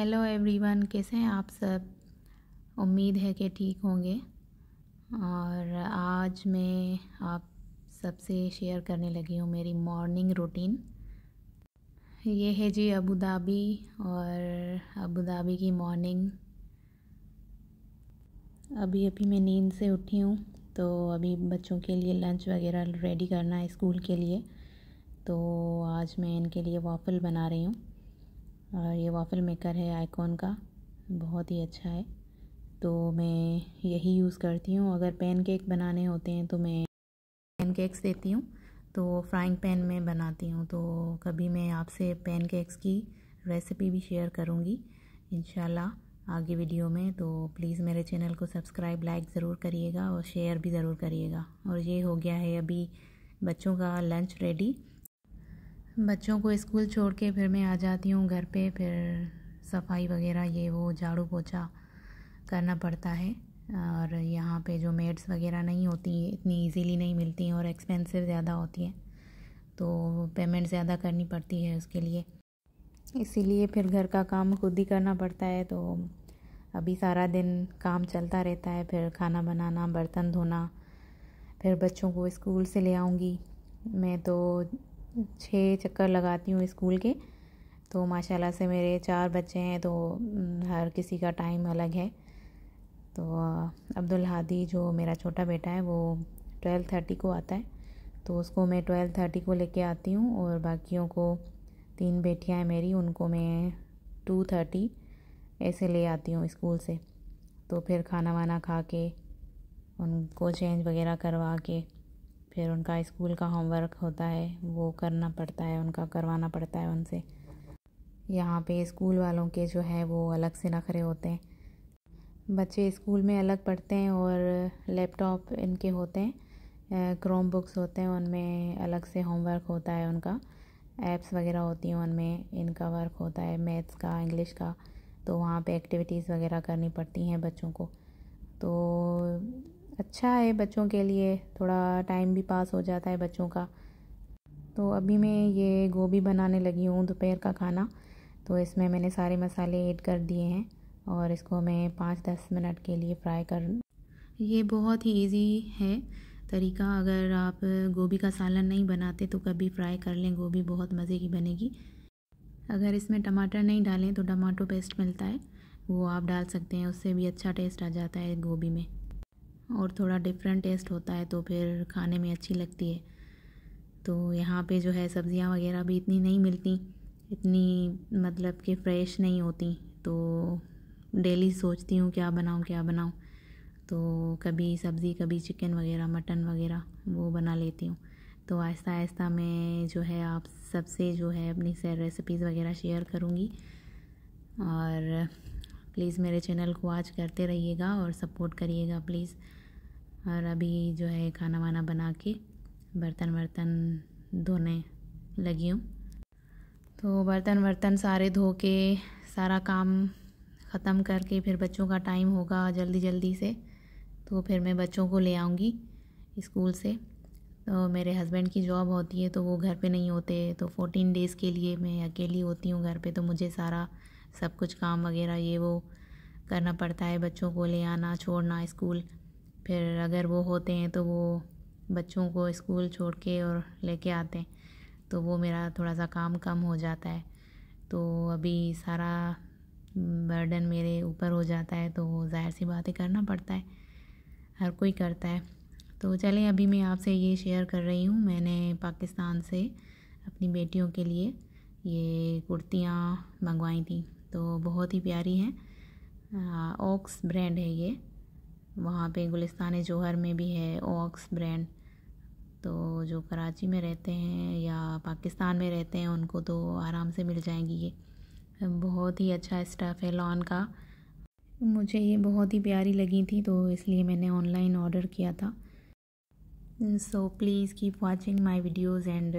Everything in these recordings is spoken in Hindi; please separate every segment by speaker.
Speaker 1: हेलो एवरीवन कैसे हैं आप सब उम्मीद है कि ठीक होंगे और आज मैं आप सबसे शेयर करने लगी हूँ मेरी मॉर्निंग रूटीन ये है जी अबू धाबी और अबू धाबी की मॉर्निंग अभी अभी मैं नींद से उठी हूँ तो अभी बच्चों के लिए लंच वगैरह रेडी करना है स्कूल के लिए तो आज मैं इनके लिए वाफल बना रही हूँ और ये वाफल मेकर है आइकॉन का बहुत ही अच्छा है तो मैं यही यूज़ करती हूँ अगर पेन केक बनाने होते हैं तो मैं पेन केक्स देती हूँ तो फ्राइंग पैन में बनाती हूँ तो कभी मैं आपसे पेन केक्स की रेसिपी भी शेयर करूँगी इन आगे वीडियो में तो प्लीज़ मेरे चैनल को सब्सक्राइब लाइक ज़रूर करिएगा और शेयर भी ज़रूर करिएगा और ये हो गया है अभी बच्चों का लंच रेडी बच्चों को स्कूल छोड़ के फिर मैं आ जाती हूँ घर पे फिर सफाई वगैरह ये वो झाड़ू पोछा करना पड़ता है और यहाँ पे जो मेड्स वगैरह नहीं होती इतनी इजीली नहीं मिलती हैं और एक्सपेंसिव ज़्यादा होती हैं तो पेमेंट ज़्यादा करनी पड़ती है उसके लिए इसीलिए फिर घर का काम खुद ही करना पड़ता है तो अभी सारा दिन काम चलता रहता है फिर खाना बनाना बर्तन धोना फिर बच्चों को स्कूल से ले आऊँगी मैं तो छः चक्कर लगाती हूँ स्कूल के तो माशाल्लाह से मेरे चार बच्चे हैं तो हर किसी का टाइम अलग है तो अब्दुल हादी जो मेरा छोटा बेटा है वो ट्वेल्व थर्टी को आता है तो उसको मैं ट्वेल्व थर्टी को लेके आती हूँ और बाकियों को तीन बेटियाँ हैं मेरी उनको मैं टू थर्टी ऐसे ले आती हूँ स्कूल से तो फिर खाना वाना खा के उनको चेंज वगैरह करवा के फिर उनका स्कूल का होमवर्क होता है वो करना पड़ता है उनका करवाना पड़ता है उनसे यहाँ पे स्कूल वालों के जो है वो अलग से नखरे होते हैं बच्चे स्कूल में अलग पढ़ते हैं और लैपटॉप इनके होते हैं क्रोम बुक्स होते हैं उनमें अलग से होमवर्क होता है उनका ऐप्स वगैरह होती हैं उनमें इनका वर्क होता है मैथ्स का इंग्लिश का तो वहाँ पे एक्टिविटीज़ वगैरह करनी पड़ती हैं बच्चों को तो अच्छा है बच्चों के लिए थोड़ा टाइम भी पास हो जाता है बच्चों का तो अभी मैं ये गोभी बनाने लगी हूँ दोपहर का खाना तो इसमें मैंने सारे मसाले ऐड कर दिए हैं और इसको मैं पाँच दस मिनट के लिए फ्राई कर ये बहुत ही इजी है तरीका अगर आप गोभी का सालन नहीं बनाते तो कभी फ्राई कर लें गोभी बहुत मज़े की बनेगी अगर इसमें टमाटर नहीं डालें तो टमाटो पेस्ट मिलता है वो आप डाल सकते हैं उससे भी अच्छा टेस्ट आ जाता है गोभी में और थोड़ा डिफरेंट टेस्ट होता है तो फिर खाने में अच्छी लगती है तो यहाँ पे जो है सब्ज़ियाँ वगैरह भी इतनी नहीं मिलती इतनी मतलब कि फ़्रेश नहीं होती तो डेली सोचती हूँ क्या बनाऊँ क्या बनाऊँ तो कभी सब्ज़ी कभी चिकन वगैरह मटन वगैरह वो बना लेती हूँ तो आहिस्ता आहिस्ता मैं जो है आप सबसे जो है अपनी रेसिपीज़ वगैरह शेयर करूँगी और प्लीज़ मेरे चैनल को वॉच करते रहिएगा और सपोर्ट करिएगा प्लीज़ और अभी जो है खाना वाना बना के बर्तन वर्तन धोने लगी हूँ तो बर्तन वर्तन सारे धो के सारा काम ख़त्म करके फिर बच्चों का टाइम होगा जल्दी जल्दी से तो फिर मैं बच्चों को ले आऊँगी स्कूल से तो मेरे हस्बैंड की जॉब होती है तो वो घर पे नहीं होते तो फ़ोर्टीन डेज़ के लिए मैं अकेली होती हूँ घर पे तो मुझे सारा सब कुछ काम वगैरह ये वो करना पड़ता है बच्चों को ले आना छोड़ना स्कूल फिर अगर वो होते हैं तो वो बच्चों को स्कूल छोड़ के और लेके आते हैं तो वो मेरा थोड़ा सा काम कम हो जाता है तो अभी सारा बर्डन मेरे ऊपर हो जाता है तो ज़ाहिर सी बातें करना पड़ता है हर कोई करता है तो चलें अभी मैं आपसे ये शेयर कर रही हूँ मैंने पाकिस्तान से अपनी बेटियों के लिए ये कुर्तियाँ मंगवाई थी तो बहुत ही प्यारी हैं ऑक्स ब्रांड है ये वहाँ पे गुलिस्तान जोहर में भी है ओक्स ब्रांड तो जो कराची में रहते हैं या पाकिस्तान में रहते हैं उनको तो आराम से मिल जाएंगी ये बहुत ही अच्छा स्टफ़ है लॉन का मुझे ये बहुत ही प्यारी लगी थी तो इसलिए मैंने ऑनलाइन ऑर्डर किया था so please keep watching my videos and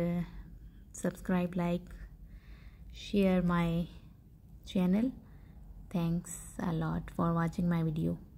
Speaker 1: subscribe like share my channel thanks a lot for watching my video